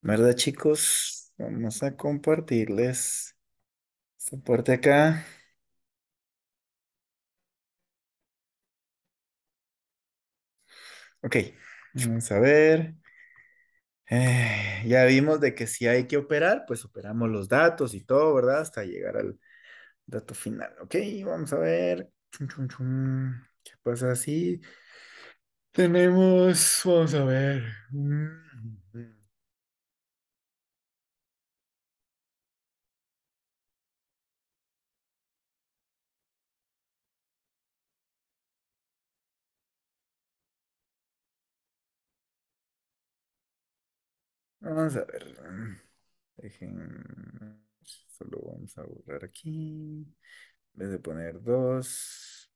¿Verdad, chicos? Vamos a compartirles esta parte acá. Ok, vamos a ver. Eh, ya vimos de que si hay que operar, pues operamos los datos y todo, ¿verdad? Hasta llegar al dato final. Ok, vamos a ver. ¿Qué pasa si Tenemos, vamos a ver. Mm. Vamos a ver. Dejen. Solo vamos a borrar aquí. En vez de poner dos.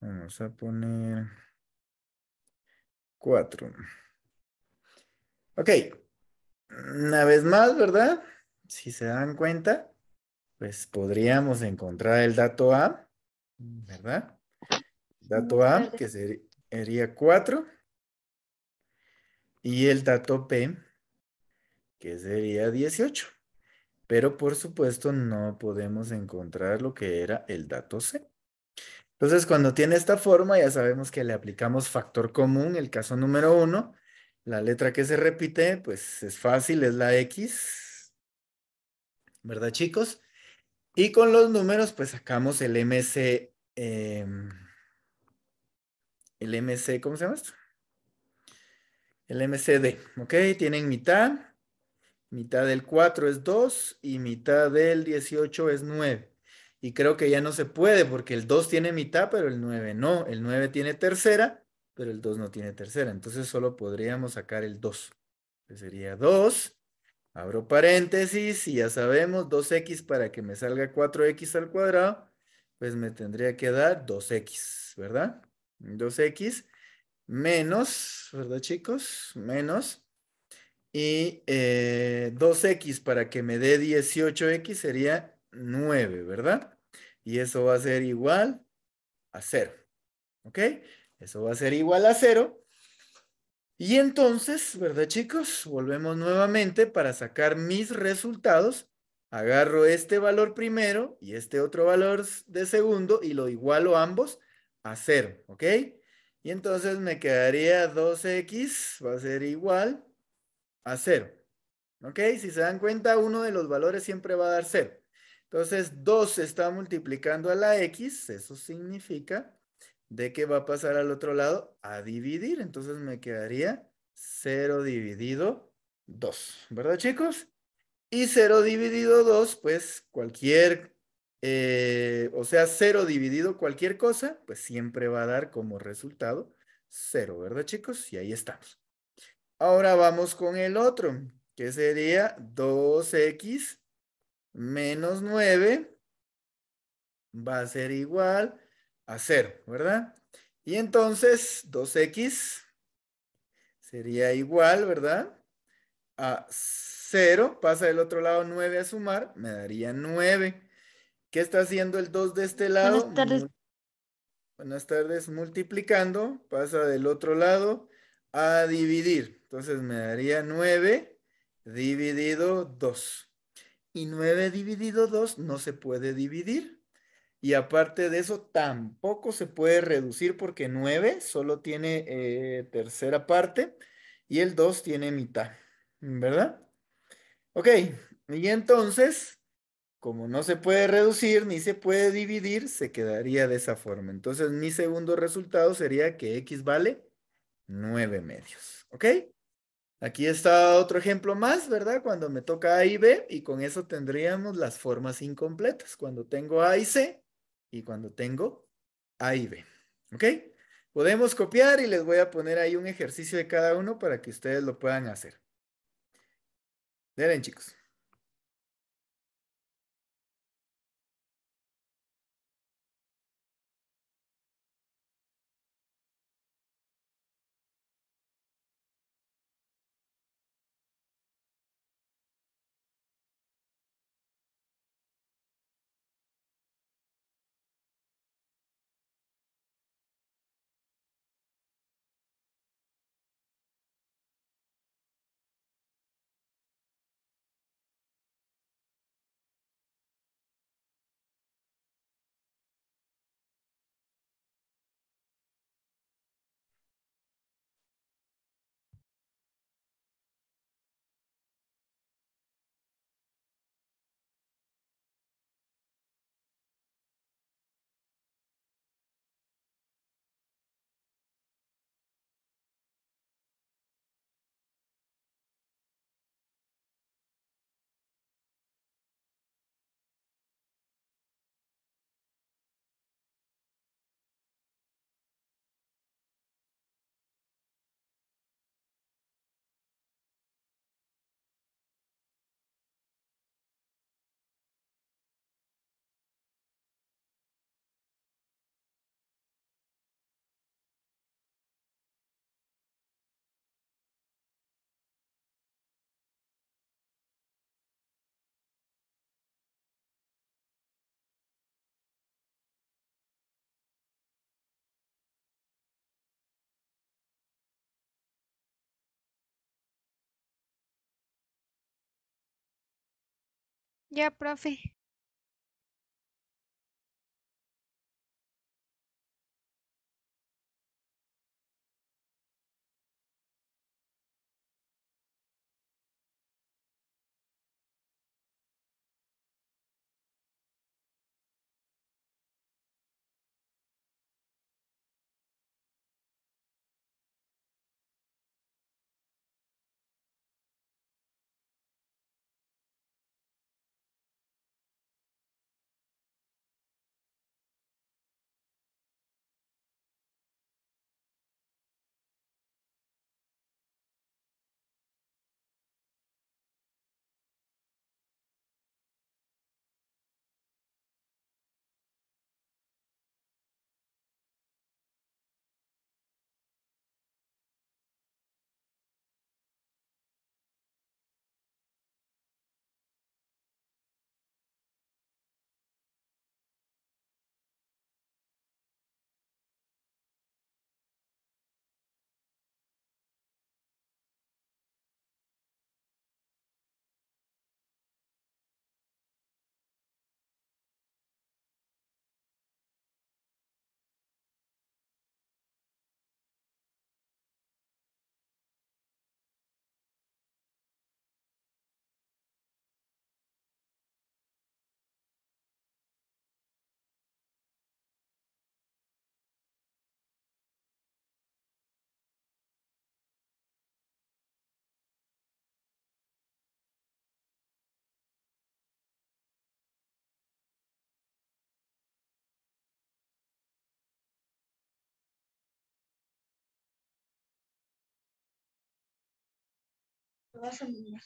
Vamos a poner cuatro. Ok. Una vez más, ¿verdad? Si se dan cuenta, pues podríamos encontrar el dato A, ¿verdad? Dato A, que sería 4 y el dato P, que sería 18. Pero por supuesto no podemos encontrar lo que era el dato C. Entonces, cuando tiene esta forma, ya sabemos que le aplicamos factor común, el caso número uno La letra que se repite, pues es fácil, es la X. ¿Verdad, chicos? Y con los números, pues sacamos el MC. Em, el MC, ¿cómo se llama esto? el MCD, ¿ok? Tienen mitad, mitad del 4 es 2 y mitad del 18 es 9. Y creo que ya no se puede porque el 2 tiene mitad, pero el 9 no. El 9 tiene tercera, pero el 2 no tiene tercera. Entonces solo podríamos sacar el 2. Que sería 2, abro paréntesis y ya sabemos 2x para que me salga 4x al cuadrado, pues me tendría que dar 2x, ¿verdad? 2x menos, ¿verdad chicos? Menos. Y 2x eh, para que me dé 18x sería 9, ¿verdad? Y eso va a ser igual a 0. ¿Ok? Eso va a ser igual a 0. Y entonces, ¿verdad chicos? Volvemos nuevamente para sacar mis resultados. Agarro este valor primero y este otro valor de segundo y lo igualo ambos a 0. ¿Ok? Y entonces me quedaría 2x, va a ser igual a 0. ¿Ok? Si se dan cuenta, uno de los valores siempre va a dar 0. Entonces, 2 está multiplicando a la x, eso significa de que va a pasar al otro lado a dividir. Entonces me quedaría 0 dividido 2, ¿verdad chicos? Y 0 dividido 2, pues cualquier eh, o sea, 0 dividido cualquier cosa, pues siempre va a dar como resultado 0, ¿verdad chicos? Y ahí estamos. Ahora vamos con el otro, que sería 2x menos 9 va a ser igual a 0, ¿verdad? Y entonces 2x sería igual, ¿verdad? A 0, pasa del otro lado 9 a sumar, me daría 9 ¿Qué está haciendo el 2 de este lado? Buenas tardes. Buenas tardes, multiplicando, pasa del otro lado a dividir. Entonces me daría 9 dividido 2. Y 9 dividido 2 no se puede dividir. Y aparte de eso, tampoco se puede reducir porque 9 solo tiene eh, tercera parte y el 2 tiene mitad, ¿verdad? Ok, y entonces como no se puede reducir ni se puede dividir, se quedaría de esa forma. Entonces, mi segundo resultado sería que x vale 9 medios. ¿Ok? Aquí está otro ejemplo más, ¿verdad? Cuando me toca A y B, y con eso tendríamos las formas incompletas. Cuando tengo A y C, y cuando tengo A y B. ¿Ok? Podemos copiar y les voy a poner ahí un ejercicio de cada uno para que ustedes lo puedan hacer. Miren chicos. Ya, profe.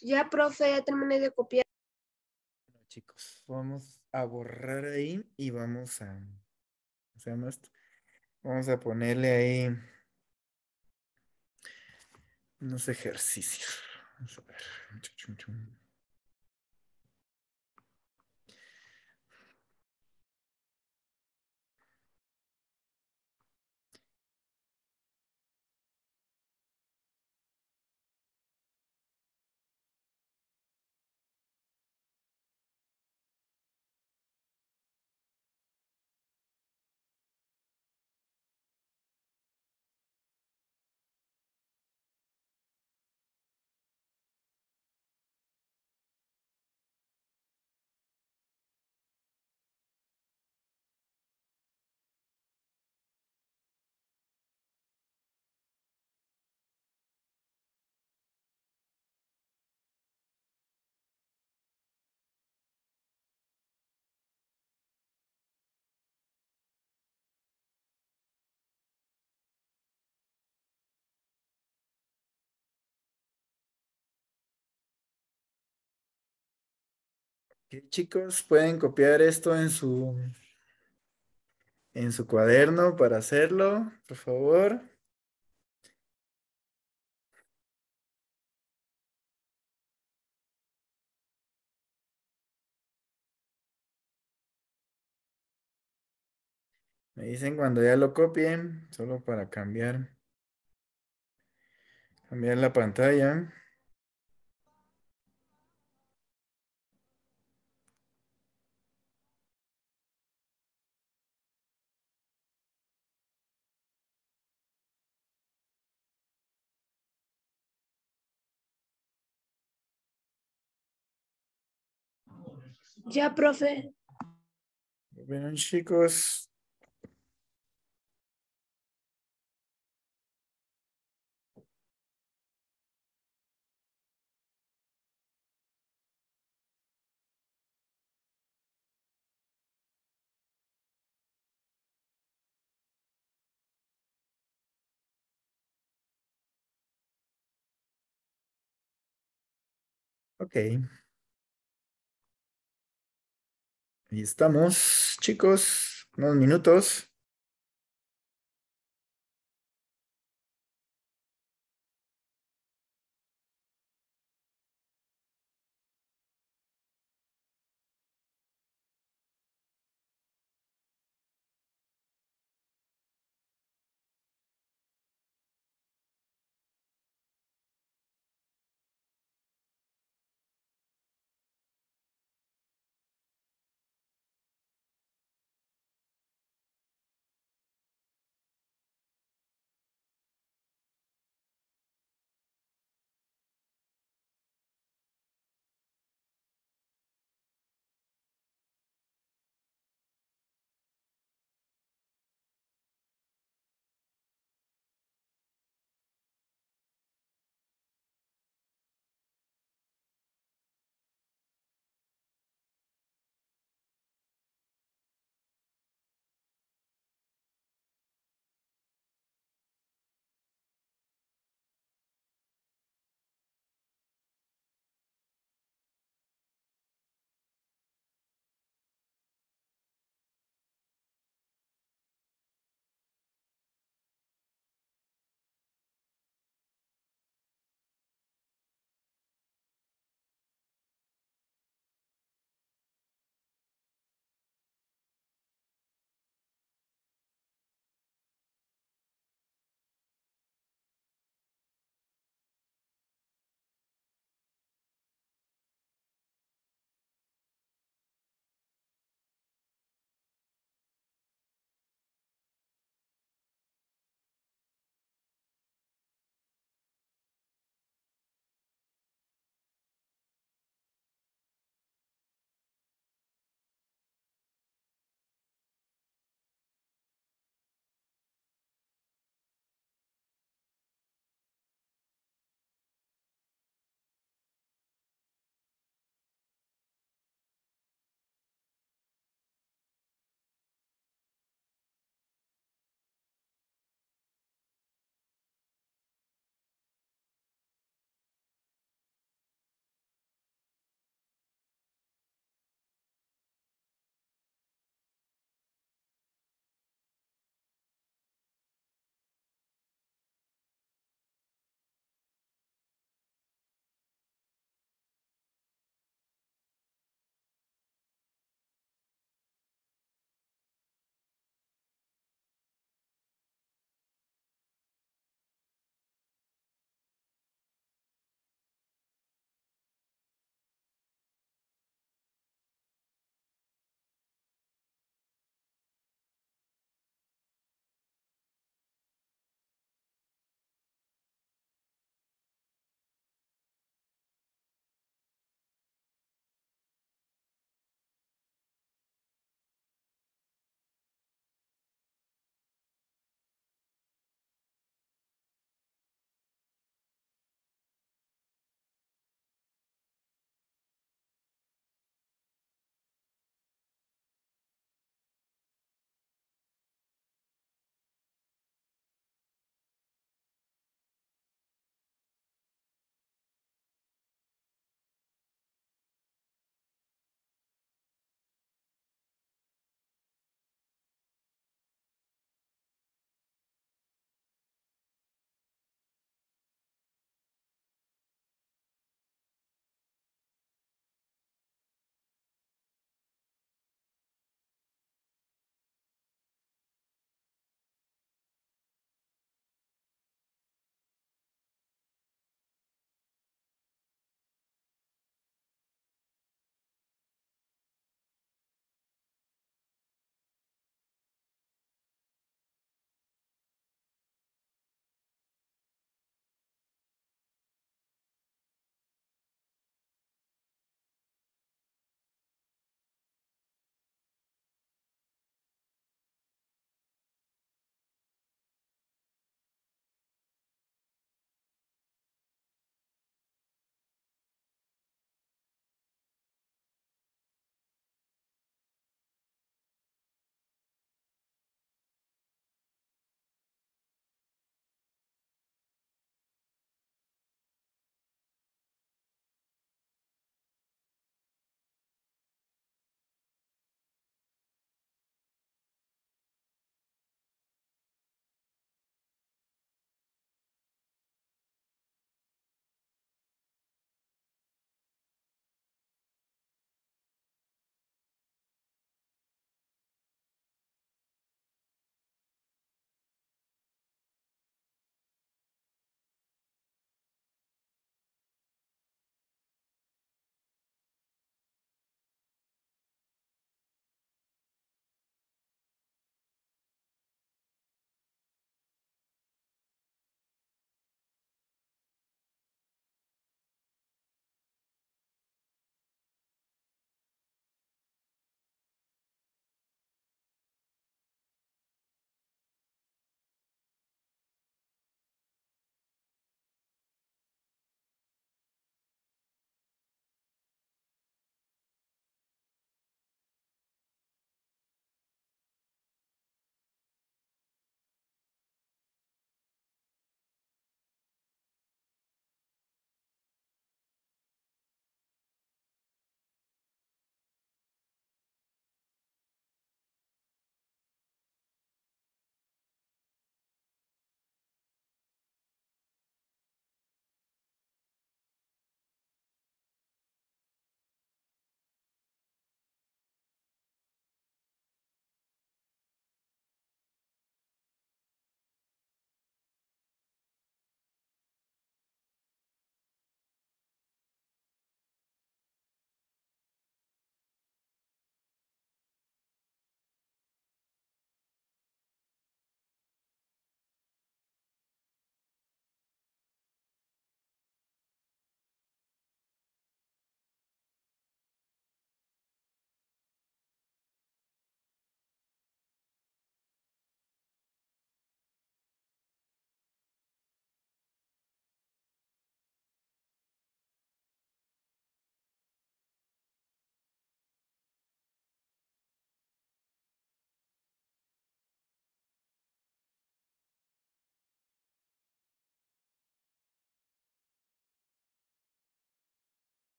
Ya, profe, ya terminé de copiar. Bueno, chicos, vamos a borrar ahí y vamos a. vamos a ponerle ahí unos ejercicios. Vamos a ver. chicos, pueden copiar esto en su, en su cuaderno para hacerlo, por favor. Me dicen cuando ya lo copien, solo para cambiar, cambiar la pantalla. Ya, profe. Bien, chicos. Okay. Y estamos, chicos, unos minutos.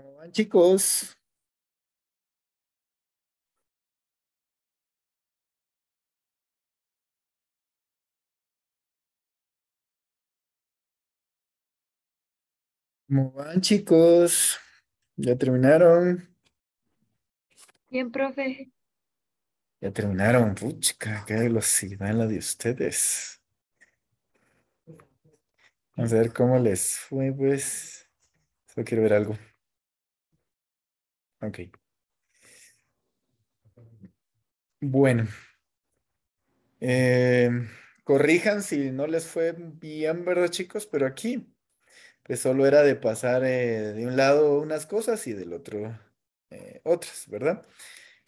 ¿Cómo van, chicos? ¿Cómo van, chicos? ¿Ya terminaron? Bien, profe. Ya terminaron, puchica, qué velocidad la de ustedes. Vamos a ver cómo les fue, pues. Solo quiero ver algo. Ok. Bueno. Em, corrijan si no les fue bien, ¿verdad, chicos? Pero aquí, pues solo era de pasar eh, de un lado unas cosas y del otro eh, otras, ¿verdad?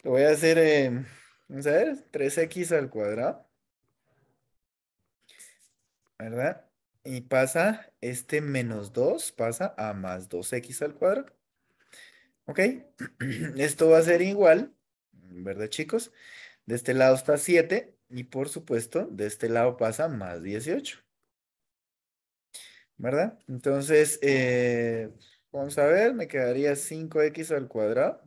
Lo voy a hacer, em, vamos a ver, 3x al cuadrado. ¿Verdad? Y pasa este menos 2, pasa a más 2x al cuadrado. ¿Ok? Esto va a ser igual, ¿verdad chicos? De este lado está 7 y por supuesto de este lado pasa más 18. ¿Verdad? Entonces, eh, vamos a ver, me quedaría 5x al cuadrado.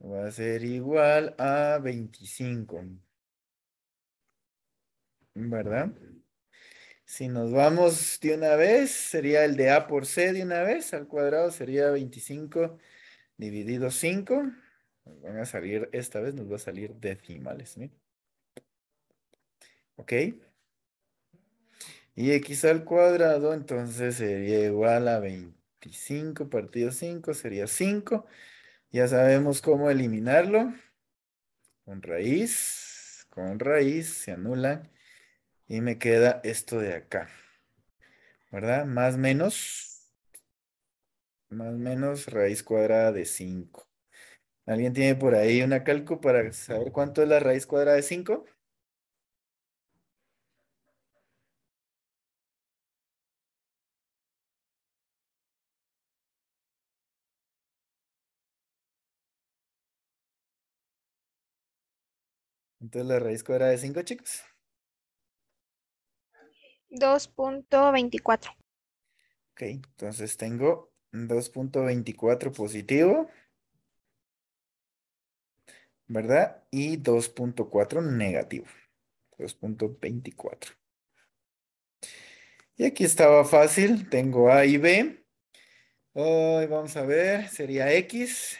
Va a ser igual a 25. ¿Verdad? Si nos vamos de una vez, sería el de A por C de una vez, al cuadrado sería 25 dividido 5. van a salir, esta vez nos va a salir decimales. ¿sí? ¿Ok? Y X al cuadrado, entonces sería igual a 25 partido 5, sería 5. Ya sabemos cómo eliminarlo. Con raíz, con raíz, se anulan y me queda esto de acá. ¿Verdad? Más menos. Más menos raíz cuadrada de 5. ¿Alguien tiene por ahí una calco para saber cuánto es la raíz cuadrada de 5? Entonces la raíz cuadrada de 5, chicos. 2.24. Ok, entonces tengo 2.24 positivo, ¿verdad? Y 2.4 negativo. 2.24. Y aquí estaba fácil, tengo A y B. Hoy vamos a ver, sería X.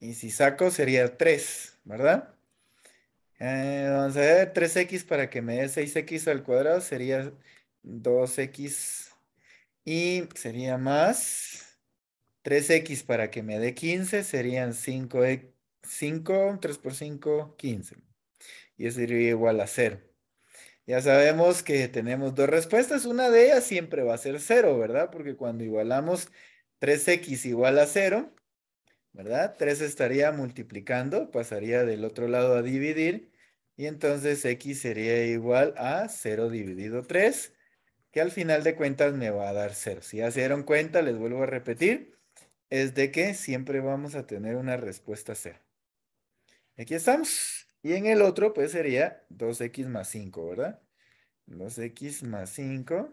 Y si saco sería 3, ¿verdad? Entonces eh, vamos a ver, 3x para que me dé 6x al cuadrado sería 2x y sería más 3x para que me dé 15 serían 5, 5 3 por 5, 15. Y eso sería igual a 0. Ya sabemos que tenemos dos respuestas. Una de ellas siempre va a ser 0, ¿verdad? Porque cuando igualamos 3x igual a 0, ¿verdad? 3 estaría multiplicando, pasaría del otro lado a dividir, y entonces x sería igual a 0 dividido 3, que al final de cuentas me va a dar 0. Si ya se dieron cuenta, les vuelvo a repetir, es de que siempre vamos a tener una respuesta 0. Aquí estamos. Y en el otro, pues sería 2x más 5, ¿verdad? 2x más 5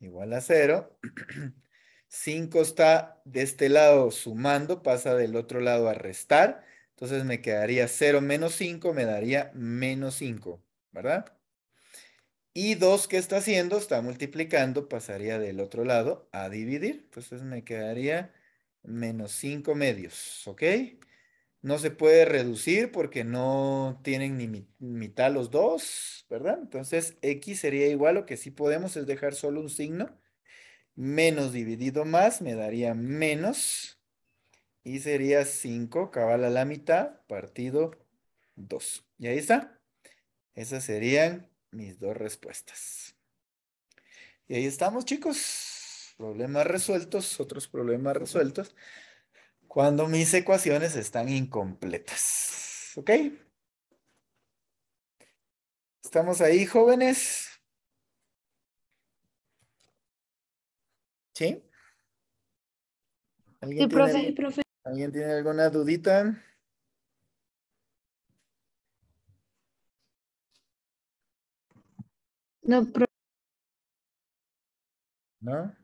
igual a 0. 5 está de este lado sumando, pasa del otro lado a restar. Entonces me quedaría 0 menos 5, me daría menos 5, ¿verdad? Y 2, ¿qué está haciendo? Está multiplicando, pasaría del otro lado a dividir. Entonces me quedaría menos 5 medios, ¿ok? No se puede reducir porque no tienen ni mitad los dos, ¿verdad? Entonces x sería igual, lo que sí podemos es dejar solo un signo menos dividido más me daría menos. Y sería 5 cabal a la mitad partido 2. ¿Y ahí está? Esas serían mis dos respuestas. Y ahí estamos, chicos. Problemas resueltos, otros problemas resueltos. Cuando mis ecuaciones están incompletas. ¿Ok? Estamos ahí, jóvenes. ¿Sí? ¿Alguien, tiene, ¿Alguien alguna dudita? No, ¿No?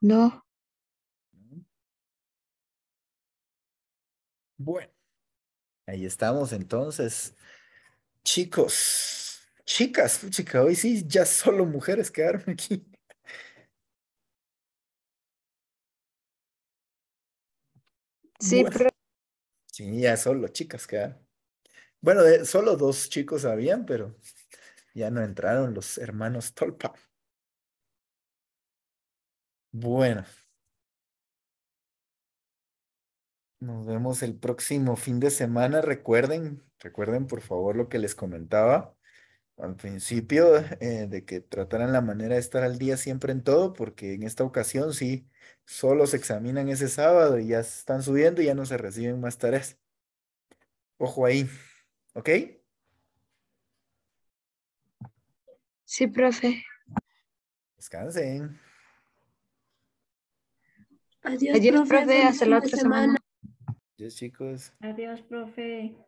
No. Bueno. Ahí estamos entonces. Chicos, chicas, chicas, hoy sí, ya solo mujeres quedaron aquí. Sí, Sí, ya solo chicas quedaron. Bueno, eh, solo dos chicos habían, pero ya no entraron los hermanos Tolpa. Bueno, Nos vemos el próximo fin de semana. Recuerden, recuerden por favor lo que les comentaba al principio, eh, de que trataran la manera de estar al día siempre en todo, porque en esta ocasión sí, solo se examinan ese sábado y ya están subiendo y ya no se reciben más tareas. Ojo ahí, ¿ok? Sí, profe. Descansen. Adiós, profe, hasta la otra semana. Adiós, chicos. Adiós, profe.